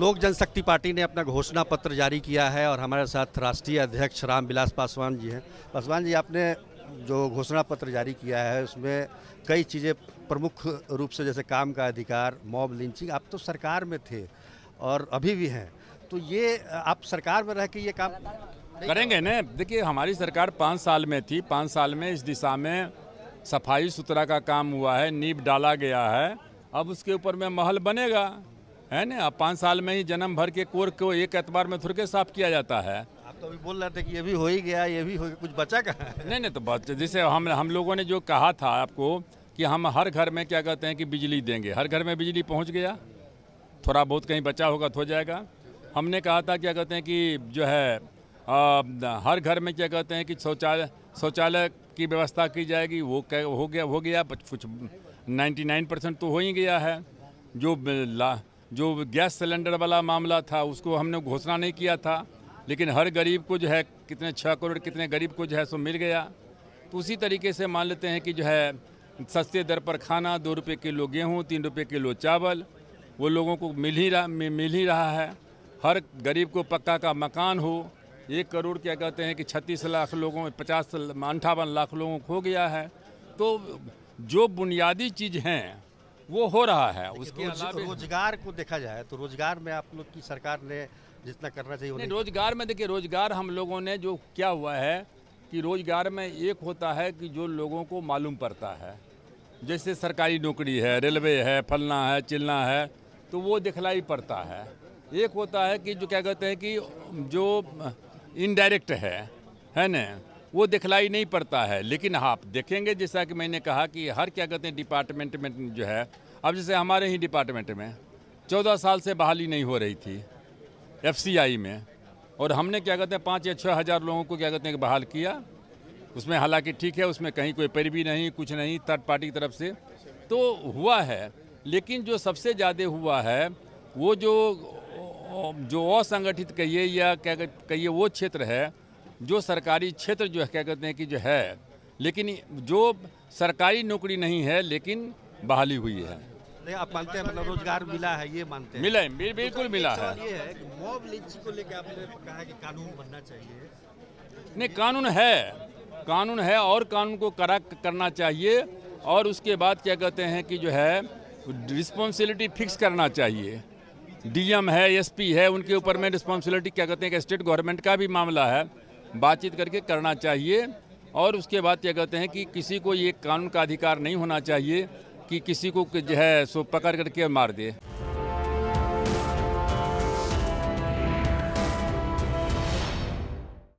लोक जनशक्ति पार्टी ने अपना घोषणा पत्र जारी किया है और हमारे साथ राष्ट्रीय अध्यक्ष राम बिलास पासवान जी हैं पासवान जी आपने जो घोषणा पत्र जारी किया है उसमें कई चीज़ें प्रमुख रूप से जैसे काम का अधिकार मॉब लिंचिंग आप तो सरकार में थे और अभी भी हैं तो ये आप सरकार में रह के ये काम करेंगे ना देखिए हमारी सरकार पाँच साल में थी पाँच साल में इस दिशा में सफाई सुथरा का काम हुआ है नींब डाला गया है अब उसके ऊपर में महल बनेगा है ना पाँच साल में ही जन्म भर के कोर को एक एतबार में थुड़के साफ किया जाता है आप तो अभी बोल रहे थे कि ये भी हो ही गया ये भी हो गया कुछ बचा कहाँ नहीं नहीं तो बच तो जैसे हम हम लोगों ने जो कहा था आपको कि हम हर घर में क्या कहते हैं कि बिजली देंगे हर घर में बिजली पहुँच गया थोड़ा बहुत कहीं बचा होगा तो हो जाएगा हमने कहा था क्या कहते हैं कि जो है आ, हर घर में क्या कहते हैं कि शौचालय शौचालय की व्यवस्था की जाएगी वो हो गया हो गया कुछ 99 परसेंट तो हो ही गया है जो ला जो गैस सिलेंडर वाला मामला था उसको हमने घोषणा नहीं किया था लेकिन हर गरीब को जो है कितने छः करोड़ कितने गरीब को जो है सो मिल गया तो उसी तरीके से मान लेते हैं कि जो है सस्ते दर पर खाना दो रुपये किलो गेहूँ तीन रुपये किलो चावल वो लोगों को मिल ही रहा मिल ही रहा है हर गरीब को पक्का का मकान हो एक करोड़ क्या कहते हैं कि छत्तीस लाख लोगों पचास अंठावन लाख लोगों को हो गया है तो जो बुनियादी चीज़ हैं वो हो रहा है उसके तो अलावा रोजगार को देखा जाए तो रोजगार में आप लोग की सरकार ने जितना करना चाहिए नहीं, रोजगार में देखिए रोजगार हम लोगों ने जो क्या हुआ है कि रोजगार में एक होता है कि जो लोगों को मालूम पड़ता है जैसे सरकारी नौकरी है रेलवे है फलना है चिलना है तो वो दिखलाई पड़ता है एक होता है कि जो क्या कहते हैं कि जो इनडायरेक्ट है है ना वो दिखलाई नहीं पड़ता है लेकिन हाँ देखेंगे जैसा कि मैंने कहा कि हर क्या कहते हैं डिपार्टमेंट में जो है अब जैसे हमारे ही डिपार्टमेंट में चौदह साल से बहाली नहीं हो रही थी एफ में और हमने क्या कहते हैं पाँच या छः हज़ार लोगों को क्या कहते हैं बहाल किया उसमें हालांकि ठीक है उसमें कहीं कोई पैरवी नहीं कुछ नहीं थर्ड पार्टी की तरफ से तो हुआ है लेकिन जो सबसे ज़्यादा हुआ है वो जो जो असंगठित कहिए या क्या कहिए वो क्षेत्र है जो सरकारी क्षेत्र जो है क्या कहते हैं कि जो है लेकिन जो सरकारी नौकरी नहीं है लेकिन बहाली हुई है नहीं आप मानते हैं मतलब रोजगार मिला है ये मानते हैं मिला है बिल्कुल तो मिला है है कानून बनना चाहिए नहीं कानून है कानून है और कानून को कड़ा करना चाहिए और उसके बाद क्या कहते हैं कि जो है रिस्पॉन्सिबिलिटी फिक्स करना चाहिए डीएम है एसपी है उनके ऊपर में रिस्पॉन्सिबिलिटी क्या कहते हैं कि स्टेट गवर्नमेंट का भी मामला है बातचीत करके करना चाहिए और उसके बाद क्या कहते हैं कि किसी को ये कानून का अधिकार नहीं होना चाहिए कि किसी को जो है सो पकड़ करके मार दे